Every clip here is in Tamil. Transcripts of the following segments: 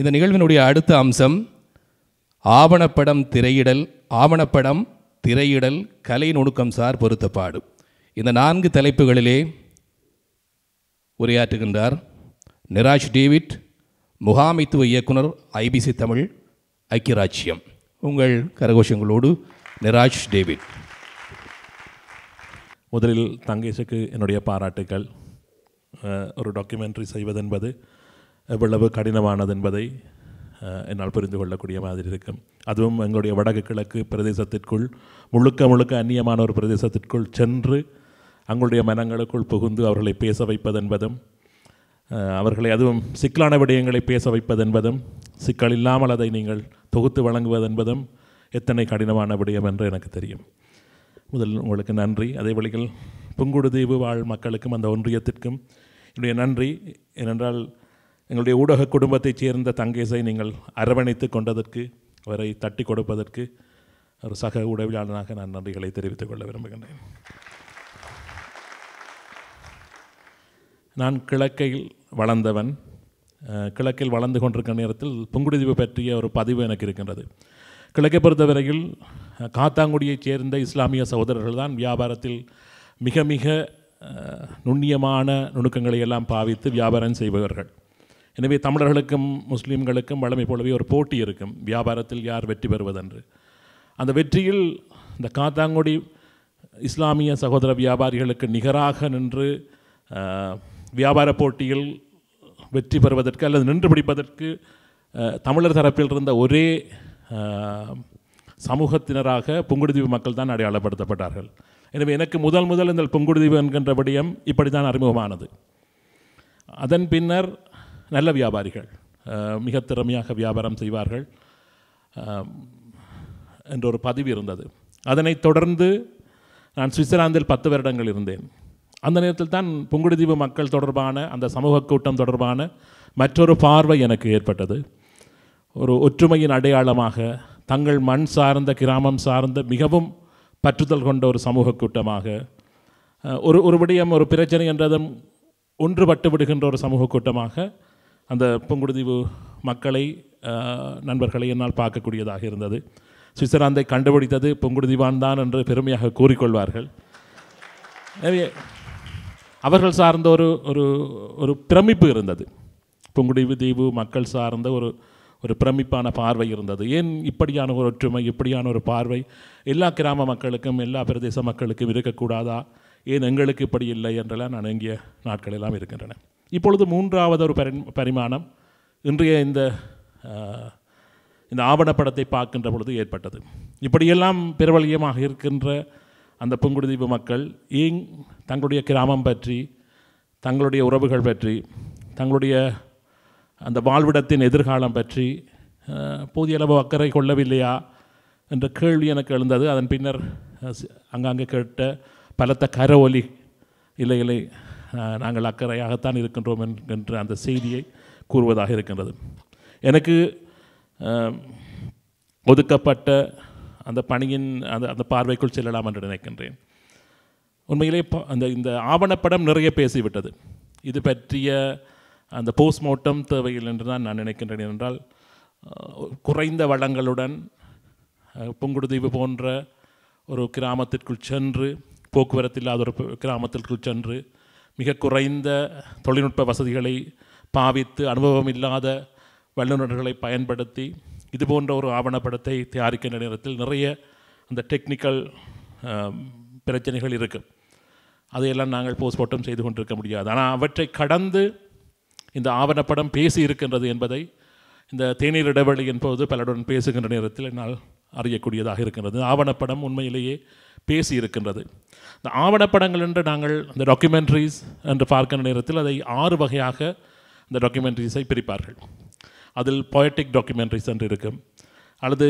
இந்த நிகழ்வினுடைய அடுத்த அம்சம் ஆவணப்படம் திரையிடல் ஆவணப்படம் திரையிடல் கலை நுணுக்கம் சார் பொருத்தப்பாடு இந்த நான்கு தலைப்புகளிலே உரையாற்றுகின்றார் நிராஜ் டேவிட் முகாமைத்துவ இயக்குனர் ஐபிசி தமிழ் ஐக்கியராட்சியம் உங்கள் கரகோஷங்களோடு நிராஜ் டேவிட் முதலில் தங்கேஷுக்கு என்னுடைய பாராட்டுக்கள் ஒரு டாக்குமெண்ட்ரி செய்வதென்பது எவ்வளவு கடினமானது என்பதை என்னால் புரிந்து கொள்ளக்கூடிய மாதிரி இருக்கும் அதுவும் எங்களுடைய வடக்கு கிழக்கு பிரதேசத்திற்குள் முழுக்க முழுக்க அந்நியமான ஒரு பிரதேசத்திற்குள் சென்று அவங்களுடைய மனங்களுக்குள் புகுந்து அவர்களை பேச வைப்பதென்பதும் அவர்களை அதுவும் சிக்கலான விடயங்களை பேச வைப்பதென்பதும் சிக்கல் இல்லாமல் அதை நீங்கள் தொகுத்து வழங்குவதென்பதும் எத்தனை கடினமான விடயம் என்று எனக்கு தெரியும் முதல் உங்களுக்கு நன்றி அதே வழிகள் புங்குடுதீவு வாழ் மக்களுக்கும் அந்த ஒன்றியத்திற்கும் என்னுடைய நன்றி ஏனென்றால் எங்களுடைய ஊடக குடும்பத்தைச் சேர்ந்த தங்கேசை நீங்கள் அரவணைத்து கொண்டதற்கு அவரை தட்டி கொடுப்பதற்கு ஒரு சக உடவியாளனாக நான் நன்றிகளை தெரிவித்துக் கொள்ள விரும்புகின்றேன் நான் கிழக்கையில் வளர்ந்தவன் கிழக்கில் வளர்ந்து கொண்டிருக்கிற நேரத்தில் புங்குடிதீவு பற்றிய ஒரு பதிவு எனக்கு இருக்கின்றது கிழக்கை பொறுத்தவரையில் காத்தாங்குடியைச் சேர்ந்த இஸ்லாமிய சகோதரர்கள் தான் வியாபாரத்தில் மிக மிக நுண்ணியமான நுணுக்கங்களை எல்லாம் பாவித்து வியாபாரம் செய்பவர்கள் எனவே தமிழர்களுக்கும் முஸ்லீம்களுக்கும் வழமை போலவே ஒரு போட்டி இருக்கும் வியாபாரத்தில் யார் வெற்றி பெறுவதென்று அந்த வெற்றியில் இந்த காத்தாங்குடி இஸ்லாமிய சகோதர வியாபாரிகளுக்கு நிகராக நின்று வியாபார போட்டியில் வெற்றி பெறுவதற்கு அல்லது நின்று பிடிப்பதற்கு தமிழர் தரப்பில் இருந்த ஒரே சமூகத்தினராக புங்குடுதீவு மக்கள் தான் அடையாளப்படுத்தப்பட்டார்கள் எனவே எனக்கு முதல் முதல் இந்த புங்குடுதீவு என்கின்ற விடயம் இப்படி தான் அறிமுகமானது அதன் பின்னர் நல்ல வியாபாரிகள் மிக திறமையாக வியாபாரம் செய்வார்கள் என்ற ஒரு பதிவு இருந்தது அதனைத் தொடர்ந்து நான் சுவிட்சர்லாந்தில் பத்து வருடங்கள் இருந்தேன் அந்த நேரத்தில் தான் புங்குடுதீவு மக்கள் தொடர்பான அந்த சமூக கூட்டம் தொடர்பான மற்றொரு பார்வை எனக்கு ஏற்பட்டது ஒரு ஒற்றுமையின் அடையாளமாக தங்கள் மண் சார்ந்த கிராமம் சார்ந்த மிகவும் பற்றுதல் கொண்ட ஒரு சமூக கூட்டமாக ஒரு ஒரு விடயம் ஒரு பிரச்சனை என்றதும் ஒன்றுபட்டு விடுகின்ற ஒரு சமூக கூட்டமாக அந்த புங்குடுதீவு மக்களை நண்பர்களை என்னால் பார்க்கக்கூடியதாக இருந்தது சுவிட்சர்லாந்தை கண்டுபிடித்தது புங்குடுதீவான் தான் என்று பெருமையாக கூறிக்கொள்வார்கள் எனவே அவர்கள் சார்ந்த ஒரு ஒரு ஒரு பிரமிப்பு இருந்தது பொங்குடிவு தீவு மக்கள் சார்ந்த ஒரு ஒரு பிரமிப்பான பார்வை இருந்தது ஏன் இப்படியான ஒரு ஒற்றுமை இப்படியான ஒரு பார்வை எல்லா கிராம மக்களுக்கும் எல்லா பிரதேச மக்களுக்கும் இருக்கக்கூடாதா ஏன் எங்களுக்கு இப்படி இல்லை என்றெல்லாம் நான் இங்கிய நாட்களெல்லாம் இருக்கின்றன இப்பொழுது மூன்றாவது ஒரு பரி பரிமாணம் இன்றைய இந்த இந்த ஆவணப்படத்தை பார்க்கின்ற பொழுது ஏற்பட்டது இப்படியெல்லாம் பிரபலியமாக இருக்கின்ற அந்த புங்குடுதீவு மக்கள் ஏங் தங்களுடைய கிராமம் பற்றி தங்களுடைய உறவுகள் பற்றி தங்களுடைய அந்த வாழ்விடத்தின் எதிர்காலம் பற்றி போதிய அளவு அக்கறை கொள்ளவில்லையா என்ற கேள்வி எனக்கு எழுந்தது அதன் பின்னர் அங்காங்கே கேட்ட பலத்த கரஒலி ஒலி இல்லை இல்லை நாங்கள் அக்கறையாகத்தான் இருக்கின்றோம் என்கின்ற அந்த செய்தியை கூறுவதாக இருக்கின்றது எனக்கு ஒதுக்கப்பட்ட அந்த பணியின் அந்த அந்த பார்வைக்குள் செல்லலாம் என்று நினைக்கின்றேன் உண்மையிலே அந்த இந்த ஆவணப்படம் நிறைய பேசிவிட்டது இது பற்றிய அந்த போஸ்ட்மார்ட்டம் தேவையில்லை என்று தான் நான் நினைக்கின்றேன் என்றால் குறைந்த வளங்களுடன் புங்குடுதீவு போன்ற ஒரு கிராமத்திற்குள் சென்று போக்குவரத்து இல்லாத ஒரு கிராமத்திற்குள் சென்று மிக குறைந்த தொழில்நுட்ப வசதிகளை பாவித்து அனுபவம் இல்லாத வல்லுநர்களை பயன்படுத்தி இது போன்ற ஒரு ஆவணப்படத்தை தயாரிக்கின்ற நேரத்தில் நிறைய அந்த டெக்னிக்கல் பிரச்சனைகள் இருக்குது அதையெல்லாம் நாங்கள் போஸ்ட்மார்ட்டம் செய்து கொண்டிருக்க முடியாது ஆனால் அவற்றை கடந்து இந்த ஆவணப்படம் பேசி இருக்கின்றது என்பதை இந்த தேநீர் இடைவெளியின் போது பலருடன் பேசுகின்ற நேரத்தில் என்னால் அறியக்கூடியதாக இருக்கின்றது ஆவணப்படம் உண்மையிலேயே பேசி இருக்கின்றது இந்த ஆவணப்படங்கள் என்று நாங்கள் இந்த டாக்குமெண்ட்ரிஸ் என்று பார்க்கின்ற நேரத்தில் அதை ஆறு வகையாக இந்த டாக்குமெண்ட்ரிஸை பிரிப்பார்கள் அதில் பொயட்டிக் டாக்குமெண்ட்ரிஸ் என்று இருக்கும் அல்லது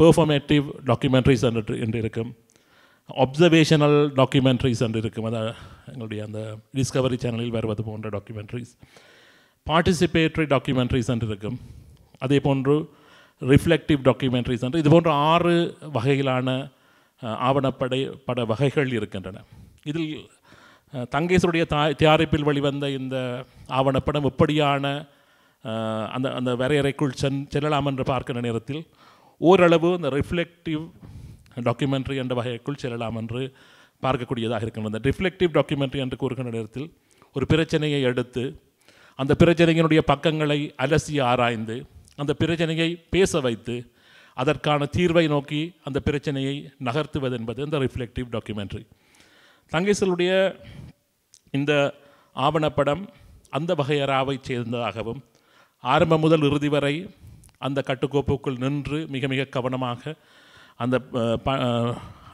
பெர்ஃபார்மேட்டிவ் டாக்குமெண்ட்ரிஸ் என்று என்று இருக்கும் அப்சர்வேஷனல் டாக்குமெண்ட்ரிஸ் என்று இருக்கும் அதான் எங்களுடைய அந்த டிஸ்கவரி சேனலில் வருவது போன்ற டாக்குமெண்ட்ரிஸ் பார்ட்டிசிபேட்டரி டாக்குமெண்ட்ரிஸ் என்று இருக்கும் அதே போன்று ரிஃப்ளெக்டிவ் டாக்குமெண்ட்ரிஸ் என்று இது போன்ற ஆறு வகையிலான ஆவணப்படை பட வகைகள் இருக்கின்றன இதில் தங்கேசருடைய தாய் தயாரிப்பில் வெளிவந்த இந்த ஆவணப்படம் எப்படியான அந்த அந்த வரையறைக்குள் சென் செல்லலாம் என்று பார்க்கிற நேரத்தில் ஓரளவு அந்த ரிஃப்ளெக்டிவ் டாக்குமெண்ட்ரி என்ற வகைக்குள் செல்லலாம் என்று பார்க்கக்கூடியதாக இருக்கின்றது அந்த ரிஃப்ளெக்டிவ் டாக்குமெண்ட்ரி என்று கூறுகின்ற நேரத்தில் ஒரு பிரச்சனையை எடுத்து அந்த பிரச்சனையினுடைய பக்கங்களை அலசி ஆராய்ந்து அந்த பிரச்சனையை பேச வைத்து அதற்கான தீர்வை நோக்கி அந்த பிரச்சனையை நகர்த்துவது என்பது இந்த ரிஃப்ளெக்டிவ் டாக்குமெண்ட்ரி தங்கேசலுடைய இந்த ஆவணப்படம் அந்த வகையராவை சேர்ந்ததாகவும் ஆரம்ப முதல் இறுதி வரை அந்த கட்டுக்கோப்புக்குள் நின்று மிக மிக கவனமாக அந்த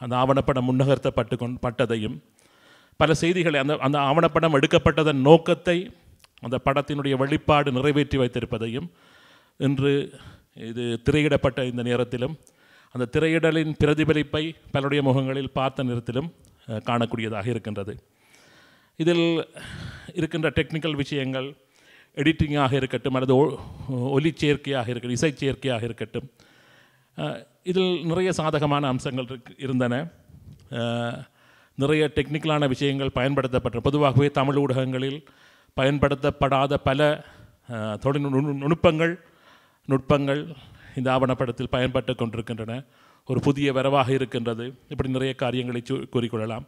அந்த ஆவணப்படம் முன்னகர்த்தப்பட்டு கொண் பட்டதையும் பல செய்திகளை அந்த அந்த ஆவணப்படம் எடுக்கப்பட்டதன் நோக்கத்தை அந்த படத்தினுடைய வழிபாடு நிறைவேற்றி வைத்திருப்பதையும் இன்று இது திரையிடப்பட்ட இந்த நேரத்திலும் அந்த திரையிடலின் பிரதிபலிப்பை பலருடைய முகங்களில் பார்த்த நேரத்திலும் காணக்கூடியதாக இருக்கின்றது இதில் இருக்கின்ற டெக்னிக்கல் விஷயங்கள் எடிட்டிங்காக இருக்கட்டும் அல்லது ஒலி சேர்க்கையாக இருக்கட்டும் இசை சேர்க்கையாக இருக்கட்டும் இதில் நிறைய சாதகமான அம்சங்கள் இருந்தன நிறைய டெக்னிக்கலான விஷயங்கள் பயன்படுத்தப்பட்ட பொதுவாகவே தமிழ் ஊடகங்களில் பயன்படுத்தப்படாத பல தொழில் நுணுப்பங்கள் நுட்பங்கள் இந்த ஆவணப்படத்தில் பயன்பட்டு கொண்டிருக்கின்றன ஒரு புதிய வரவாக இருக்கின்றது இப்படி நிறைய காரியங்களை கூறிக்கொள்ளலாம்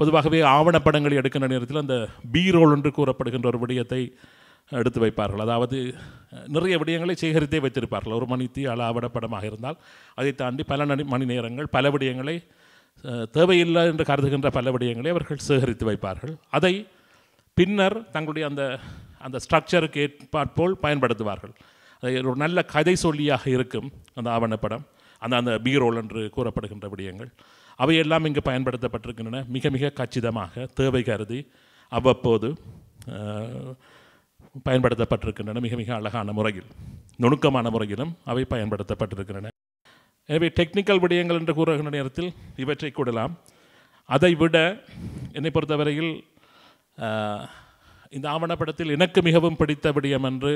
பொதுவாகவே ஆவணப்படங்களை எடுக்கின்ற நேரத்தில் அந்த பி ரோல் என்று கூறப்படுகின்ற ஒரு விடயத்தை எடுத்து வைப்பார்கள் அதாவது நிறைய விடயங்களை சேகரித்தே வைத்திருப்பார்கள் ஒரு மணித்தி அள ஆவணப்படமாக இருந்தால் அதை தாண்டி பல மணி நேரங்கள் பல விடயங்களை தேவையில்லை என்று கருதுகின்ற பல விடயங்களை அவர்கள் சேகரித்து வைப்பார்கள் அதை பின்னர் தங்களுடைய அந்த அந்த ஸ்ட்ரக்சருக்கு ஏற்பாற்போல் பயன்படுத்துவார்கள் ஒரு நல்ல கதை சொல்லியாக இருக்கும் அந்த ஆவணப்படம் அந்த அந்த பீரோல் என்று கூறப்படுகின்ற விடயங்கள் அவையெல்லாம் இங்கு பயன்படுத்தப்பட்டிருக்கின்றன மிக மிக கச்சிதமாக தேவை கருதி அவ்வப்போது பயன்படுத்தப்பட்டிருக்கின்றன மிக மிக அழகான முறையில் நுணுக்கமான முறையிலும் அவை பயன்படுத்தப்பட்டிருக்கின்றன எனவே டெக்னிக்கல் விடயங்கள் என்று கூறுகின்ற நேரத்தில் இவற்றை கூடலாம் அதை விட என்னை பொறுத்தவரையில் இந்த ஆவணப்படத்தில் எனக்கு மிகவும் பிடித்த விடயம் என்று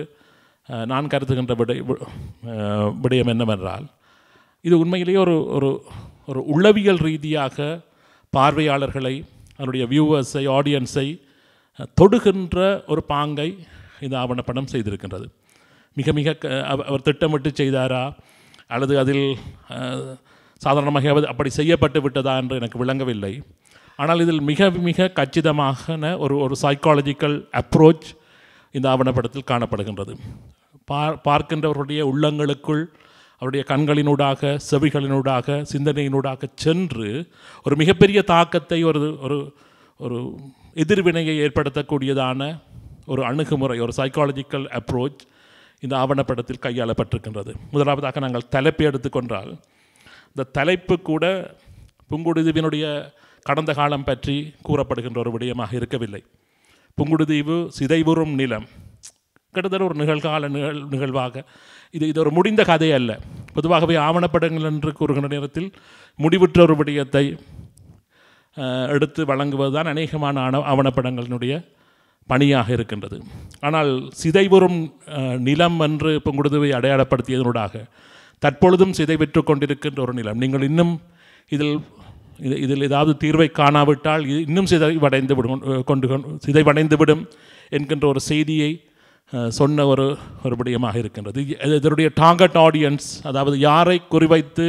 நான் கருத்துகின்ற விடை விடயம் என்னவென்றால் இது உண்மையிலேயே ஒரு ஒரு ஒரு உளவியல் ரீதியாக பார்வையாளர்களை அதனுடைய வியூவர்ஸை ஆடியன்ஸை தொடுகின்ற ஒரு பாங்கை இந்த ஆவணப்படம் செய்திருக்கின்றது மிக மிக அவர் திட்டமிட்டு செய்தாரா அல்லது அதில் சாதாரணமாக அப்படி செய்யப்பட்டு விட்டதா என்று எனக்கு விளங்கவில்லை ஆனால் இதில் மிக மிக கச்சிதமான ஒரு ஒரு சைக்காலஜிக்கல் அப்ரோச் இந்த ஆவணப்படத்தில் காணப்படுகின்றது பார் பார்க்கின்றவர்களுடைய உள்ளங்களுக்குள் அவருடைய கண்களினூடாக செவிகளினூடாக சிந்தனையினூடாக சென்று ஒரு மிகப்பெரிய தாக்கத்தை ஒரு ஒரு ஒரு எதிர்வினையை ஏற்படுத்தக்கூடியதான ஒரு அணுகுமுறை ஒரு சைக்காலஜிக்கல் அப்ரோச் இந்த ஆவணப்படத்தில் கையாளப்பட்டிருக்கின்றது முதலாவதாக நாங்கள் தலைப்பை எடுத்துக்கொண்டால் இந்த தலைப்பு கூட புங்குடுதுவினுடைய கடந்த காலம் பற்றி கூறப்படுகின்ற ஒரு விடயமாக இருக்கவில்லை புங்குடுதீவு சிதைவுறும் நிலம் கிட்டத்தட்ட ஒரு நிகழ்கால நிகழ் நிகழ்வாக இது இது ஒரு முடிந்த கதை அல்ல பொதுவாகவே ஆவணப்படங்கள் என்று கூறுகின்ற நேரத்தில் முடிவுற்ற ஒரு விடயத்தை எடுத்து வழங்குவது தான் அநேகமான ஆண ஆவணப்படங்களினுடைய பணியாக இருக்கின்றது ஆனால் சிதைவுறும் நிலம் என்று புங்குடுதுவை அடையாளப்படுத்தியதனூடாக தற்பொழுதும் சிதைவிற்று கொண்டிருக்கின்ற ஒரு நிலம் நீங்கள் இன்னும் இதில் இது இதில் ஏதாவது தீர்வை காணாவிட்டால் இது இன்னும் வடைந்து விடும் கொண்டு சிதைவடைந்துவிடும் என்கின்ற ஒரு செய்தியை சொன்ன ஒரு ஒரு விடயமாக இருக்கின்றது இதனுடைய டார்கெட் ஆடியன்ஸ் அதாவது யாரை குறிவைத்து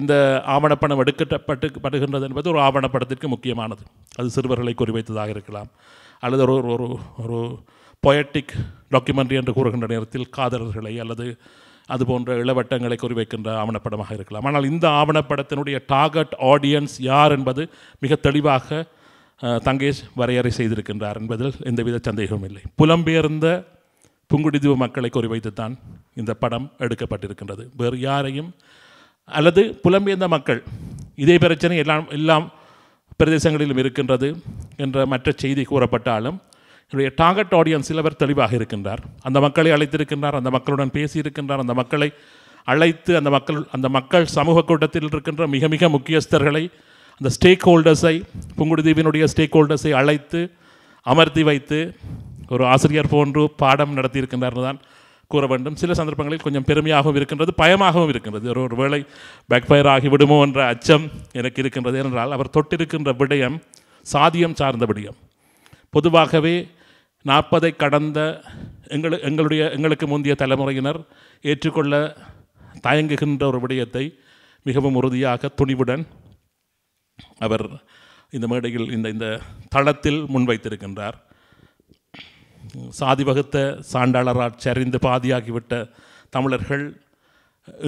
இந்த ஆவணப்பணம் எடுக்கப்பட்டு படுகின்றது என்பது ஒரு ஆவணப்படத்திற்கு முக்கியமானது அது சிறுவர்களை குறிவைத்ததாக இருக்கலாம் அல்லது ஒரு ஒரு ஒரு பொயட்டிக் டாக்குமெண்ட்ரி என்று கூறுகின்ற நேரத்தில் காதலர்களை அல்லது அது போன்ற இளவட்டங்களை குறிவைக்கின்ற ஆவணப்படமாக இருக்கலாம் ஆனால் இந்த ஆவணப்படத்தினுடைய டார்கெட் ஆடியன்ஸ் யார் என்பது மிக தெளிவாக தங்கேஷ் வரையறை செய்திருக்கின்றார் என்பதில் எந்தவித சந்தேகமும் இல்லை புலம்பெயர்ந்த புங்குடிதீவு மக்களை குறிவைத்துத்தான் இந்த படம் எடுக்கப்பட்டிருக்கின்றது வேறு யாரையும் அல்லது புலம்பெயர்ந்த மக்கள் இதே பிரச்சனை எல்லாம் எல்லாம் பிரதேசங்களிலும் இருக்கின்றது என்ற மற்ற செய்தி கூறப்பட்டாலும் என்னுடைய டார்கெட் ஆடியன்ஸ் சில பேர் தெளிவாக இருக்கின்றார் அந்த மக்களை அழைத்திருக்கின்றார் அந்த மக்களுடன் பேசியிருக்கின்றார் அந்த மக்களை அழைத்து அந்த மக்கள் அந்த மக்கள் சமூக கூட்டத்தில் இருக்கின்ற மிக மிக முக்கியஸ்தர்களை அந்த ஸ்டேக் ஹோல்டர்ஸை புங்குடுதீவினுடைய ஸ்டேக் ஹோல்டர்ஸை அழைத்து அமர்த்தி வைத்து ஒரு ஆசிரியர் போன்று பாடம் நடத்தியிருக்கின்றார் தான் கூற வேண்டும் சில சந்தர்ப்பங்களில் கொஞ்சம் பெருமையாகவும் இருக்கின்றது பயமாகவும் இருக்கின்றது ஒரு ஒரு வேளை பேக்ஃபயர் ஆகிவிடுமோ என்ற அச்சம் எனக்கு இருக்கின்றது என்றால் அவர் தொட்டிருக்கின்ற விடயம் சாதியம் சார்ந்த விடயம் பொதுவாகவே நாற்பதை கடந்த எங்கள் எங்களுடைய எங்களுக்கு முந்தைய தலைமுறையினர் ஏற்றுக்கொள்ள தயங்குகின்ற ஒரு விடயத்தை மிகவும் உறுதியாக துணிவுடன் அவர் இந்த மேடையில் இந்த இந்த தளத்தில் முன்வைத்திருக்கின்றார் சாதி வகுத்த சான்றாளரால் சரிந்து பாதியாகிவிட்ட தமிழர்கள்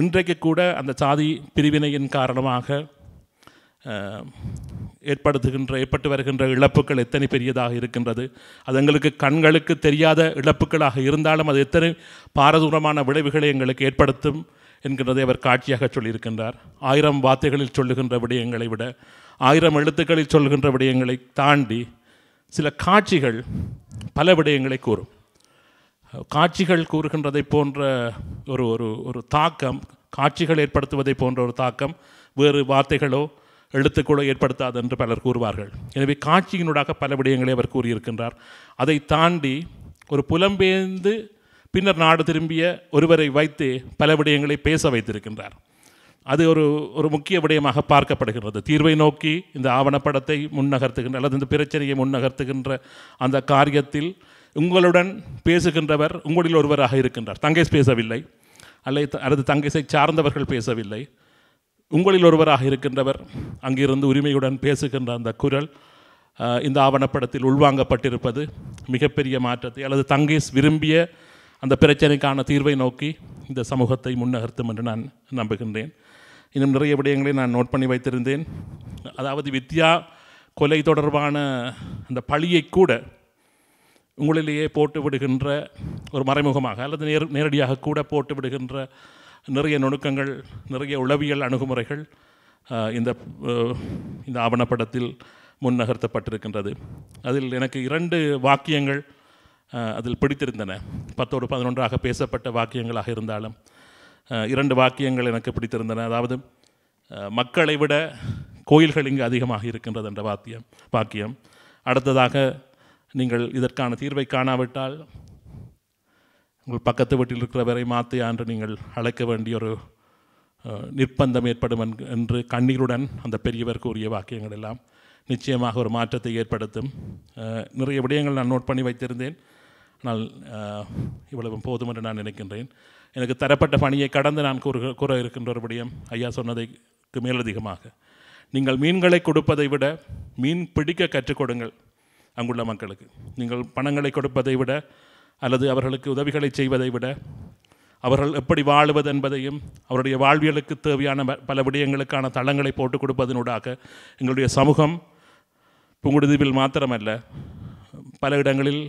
இன்றைக்கு கூட அந்த சாதி பிரிவினையின் காரணமாக ஏற்படுத்துகின்ற ஏற்பட்டு வருகின்ற இழப்புகள் எத்தனை பெரியதாக இருக்கின்றது அது எங்களுக்கு கண்களுக்கு தெரியாத இழப்புகளாக இருந்தாலும் அது எத்தனை பாரதூரமான விளைவுகளை எங்களுக்கு ஏற்படுத்தும் என்கின்றதை அவர் காட்சியாக சொல்லியிருக்கின்றார் ஆயிரம் வார்த்தைகளில் சொல்லுகின்ற விடயங்களை விட ஆயிரம் எழுத்துக்களில் சொல்கின்ற விடயங்களை தாண்டி சில காட்சிகள் பல விடயங்களை கூறும் காட்சிகள் கூறுகின்றதை போன்ற ஒரு ஒரு ஒரு தாக்கம் காட்சிகள் ஏற்படுத்துவதை போன்ற ஒரு தாக்கம் வேறு வார்த்தைகளோ எழுத்துக்கூட ஏற்படுத்தாது என்று பலர் கூறுவார்கள் எனவே காட்சியினூடாக பல விடயங்களை அவர் கூறியிருக்கின்றார் அதை தாண்டி ஒரு புலம்பெயர்ந்து பின்னர் நாடு திரும்பிய ஒருவரை வைத்து பல விடயங்களை பேச வைத்திருக்கின்றார் அது ஒரு ஒரு முக்கிய விடயமாக பார்க்கப்படுகின்றது தீர்வை நோக்கி இந்த ஆவணப்படத்தை முன்னகர்த்துகின்ற அல்லது இந்த பிரச்சனையை முன்னகர்த்துகின்ற அந்த காரியத்தில் உங்களுடன் பேசுகின்றவர் உங்களில் ஒருவராக இருக்கின்றார் தங்கேஷ் பேசவில்லை அல்லது அல்லது தங்கைசை சார்ந்தவர்கள் பேசவில்லை உங்களில் ஒருவராக இருக்கின்றவர் அங்கிருந்து உரிமையுடன் பேசுகின்ற அந்த குரல் இந்த ஆவணப்படத்தில் உள்வாங்கப்பட்டிருப்பது மிகப்பெரிய மாற்றத்தை அல்லது தங்கேஸ் விரும்பிய அந்த பிரச்சனைக்கான தீர்வை நோக்கி இந்த சமூகத்தை முன்னகர்த்தும் என்று நான் நம்புகின்றேன் இன்னும் நிறைய விடயங்களை நான் நோட் பண்ணி வைத்திருந்தேன் அதாவது வித்யா கொலை தொடர்பான அந்த பழியை கூட உங்களிலேயே போட்டு விடுகின்ற ஒரு மறைமுகமாக அல்லது நேர் நேரடியாக கூட போட்டு விடுகின்ற நிறைய நுணுக்கங்கள் நிறைய உளவியல் அணுகுமுறைகள் இந்த இந்த ஆவணப்படத்தில் முன் நகர்த்தப்பட்டிருக்கின்றது அதில் எனக்கு இரண்டு வாக்கியங்கள் அதில் பிடித்திருந்தன பத்தோடு பதினொன்றாக பேசப்பட்ட வாக்கியங்களாக இருந்தாலும் இரண்டு வாக்கியங்கள் எனக்கு பிடித்திருந்தன அதாவது மக்களை விட கோயில்கள் இங்கு அதிகமாக இருக்கின்றது என்ற வாத்தியம் வாக்கியம் அடுத்ததாக நீங்கள் இதற்கான தீர்வை காணாவிட்டால் உங்கள் பக்கத்து வீட்டில் இருக்கிறவரை மாற்றி ஆண்டு நீங்கள் அழைக்க வேண்டிய ஒரு நிர்பந்தம் ஏற்படும் என்று கண்ணீருடன் அந்த பெரியவர் கூறிய வாக்கியங்கள் எல்லாம் நிச்சயமாக ஒரு மாற்றத்தை ஏற்படுத்தும் நிறைய விடயங்கள் நான் நோட் பண்ணி வைத்திருந்தேன் ஆனால் இவ்வளவு போதும் என்று நான் நினைக்கின்றேன் எனக்கு தரப்பட்ட பணியை கடந்து நான் கூறு கூற இருக்கின்ற ஒரு விடயம் ஐயா சொன்னதைக்கு மேலதிகமாக நீங்கள் மீன்களை கொடுப்பதை விட மீன் பிடிக்க கற்றுக் கொடுங்கள் அங்குள்ள மக்களுக்கு நீங்கள் பணங்களை கொடுப்பதை விட அல்லது அவர்களுக்கு உதவிகளை செய்வதை விட அவர்கள் எப்படி வாழுவது என்பதையும் அவருடைய வாழ்வியலுக்கு தேவையான பல விடயங்களுக்கான தளங்களை போட்டுக் கொடுப்பதனூடாக எங்களுடைய சமூகம் புங்குடுதீவில் மாத்திரமல்ல பல இடங்களில்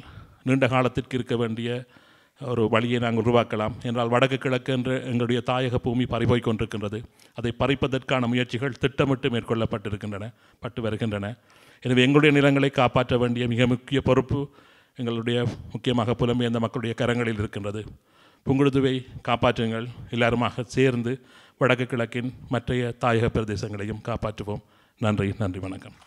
நீண்ட காலத்திற்கு இருக்க வேண்டிய ஒரு வழியை நாங்கள் உருவாக்கலாம் என்றால் வடக்கு கிழக்கு என்று எங்களுடைய தாயக பூமி பறிபோய் கொண்டிருக்கின்றது அதை பறிப்பதற்கான முயற்சிகள் திட்டமிட்டு மேற்கொள்ளப்பட்டிருக்கின்றன பட்டு வருகின்றன எனவே எங்களுடைய நிலங்களை காப்பாற்ற வேண்டிய மிக முக்கிய பொறுப்பு எங்களுடைய முக்கியமாக புலம்பெயர்ந்த மக்களுடைய கரங்களில் இருக்கின்றது புங்குடுதுவை காப்பாற்றுங்கள் எல்லாருமாக சேர்ந்து வடக்கு கிழக்கின் மற்றைய தாயக பிரதேசங்களையும் காப்பாற்றுவோம் நன்றி நன்றி வணக்கம்